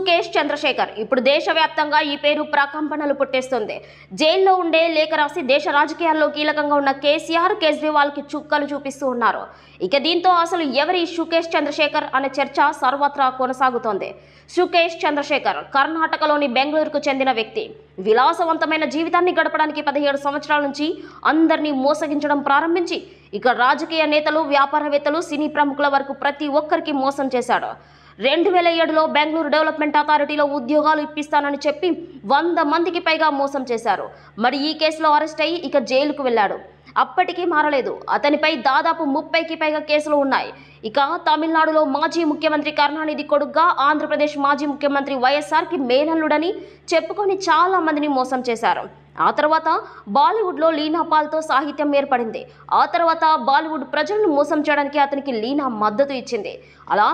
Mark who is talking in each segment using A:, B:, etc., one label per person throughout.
A: సుకేష్ చంద్రశేఖర్ ఇప్పుడు దేశవ్యాప్తంగా ఈ పేరు ప్రకంపనలు పుట్టేస్తుంది జైల్లో ఉండే లేఖ రాసి దేశ రాజకీయాల్లో కీలకంగా ఉన్న కేసీఆర్ కేజ్రీవాల్కి చుక్కలు చూపిస్తూ ఉన్నారు ఇక దీంతో అసలు ఎవరి సుకేష్ చంద్రశేఖర్ అనే చర్చ సర్వత్రా కొనసాగుతోంది సుకేష్ చంద్రశేఖర్ కర్ణాటకలోని బెంగళూరుకు చెందిన వ్యక్తి విలాసవంతమైన జీవితాన్ని గడపడానికి పదిహేడు సంవత్సరాల నుంచి అందరినీ మోసగించడం ప్రారంభించి ఇక రాజకీయ నేతలు వ్యాపారవేత్తలు సినీ ప్రముఖుల వరకు ప్రతి ఒక్కరికి మోసం చేశాడు రెండు వేల ఏడులో బెంగళూరు డెవలప్మెంట్ అథారిటీలో ఉద్యోగాలు ఇప్పిస్తానని చెప్పి వంద మందికి పైగా మోసం చేశారు మరి ఈ కేసులో అరెస్ట్ అయ్యి ఇక జైలుకు వెళ్ళాడు అప్పటికీ మారలేదు అతనిపై దాదాపు ముప్పైకి పైగా కేసులు ఉన్నాయి ఇక తమిళనాడులో మాజీ ముఖ్యమంత్రి కరుణానిధి కొడుగ్గా ఆంధ్రప్రదేశ్ మాజీ ముఖ్యమంత్రి వైఎస్ఆర్కి మేనల్లుడని చెప్పుకొని చాలా మందిని మోసం చేశారు ఆ తర్వాత బాలీవుడ్లో పాల్తో సాహిత్యం ఏర్పడింది ఆ తర్వాత బాలీవుడ్ ప్రజలను మోసం చేయడానికి అతనికి లీనా మద్దతు ఇచ్చింది అలా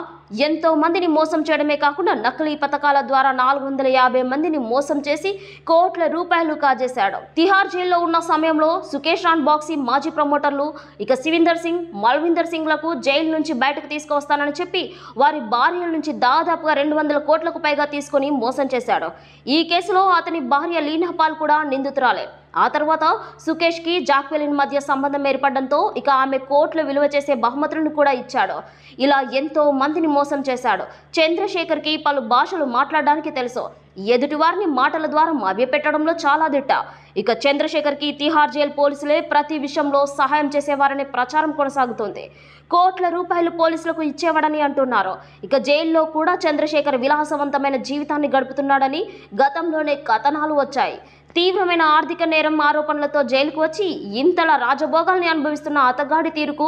A: ఎంతో మందిని మోసం చేయడమే కాకుండా నకిలీ పథకాల ద్వారా నాలుగు వందల యాభై మందిని మోసం చేసి కోట్ల రూపాయలు కాజేశాడు తిహార్ జైల్లో ఉన్న సమయంలో సుకేష్ రాన్ బాక్సీ మాజీ ప్రమోటర్లు ఇక శివీందర్ సింగ్ మల్వీందర్ సింగ్లకు జైలు నుంచి బయటకు తీసుకువస్తానని చెప్పి వారి భార్యల నుంచి దాదాపుగా రెండు వందల కోట్లకు పైగా తీసుకొని మోసం చేశాడు ఈ కేసులో అతని భార్య లీనాపాల్ కూడా నిందితురాలే ఆ తర్వాత కి జాక్వెలిన్ మధ్య సంబంధం ఏర్పడడంతో ఇక ఆమె కోట్లు విలువ చేసే బహుమతులను కూడా ఇచ్చాడు ఇలా ఎంతో మందిని మోసం చేశాడు చంద్రశేఖర్కి పలు భాషలు మాట్లాడడానికి తెలుసు ఎదుటివారిని మాటల ద్వారా మభ్యపెట్టడంలో చాలా దిట్ట ఇక చంద్రశేఖర్కి తిహార్ జైలు పోలీసులే ప్రతి విషయంలో సహాయం చేసేవారనే ప్రచారం కొనసాగుతోంది కోట్ల రూపాయలు పోలీసులకు ఇచ్చేవాడని అంటున్నారు ఇక జైల్లో కూడా చంద్రశేఖర్ విలాసవంతమైన జీవితాన్ని గడుపుతున్నాడని గతంలోనే కథనాలు వచ్చాయి తీవ్రమైన ఆర్థిక నేరం ఆరోపణలతో జైలుకు వచ్చి ఇంతలా రాజభోగాల్ని అనుభవిస్తున్న అతగాడి తీరుకు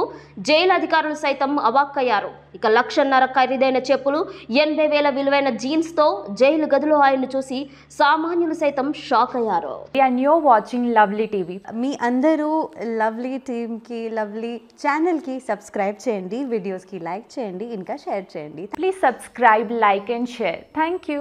A: జైలు అధికారులు సైతం అవాక్కయ్యారు ఇక లక్షన్నర ఖరీదైన చెప్పులు ఎనభై వేల విలువైన జీన్స్తో జైలు గదిలో ఆయన్ను చూసి సామాన్యులు సైతం షాక్ అయ్యారు న్యూ వాచింగ్ లవ్లీ టీవీ మీ అందరూ లవ్లీ టీమ్కి లవ్లీ ఛానల్కి సబ్స్క్రైబ్ చేయండి వీడియోస్కి లైక్ చేయండి ఇంకా షేర్ చేయండి please subscribe like and share thank you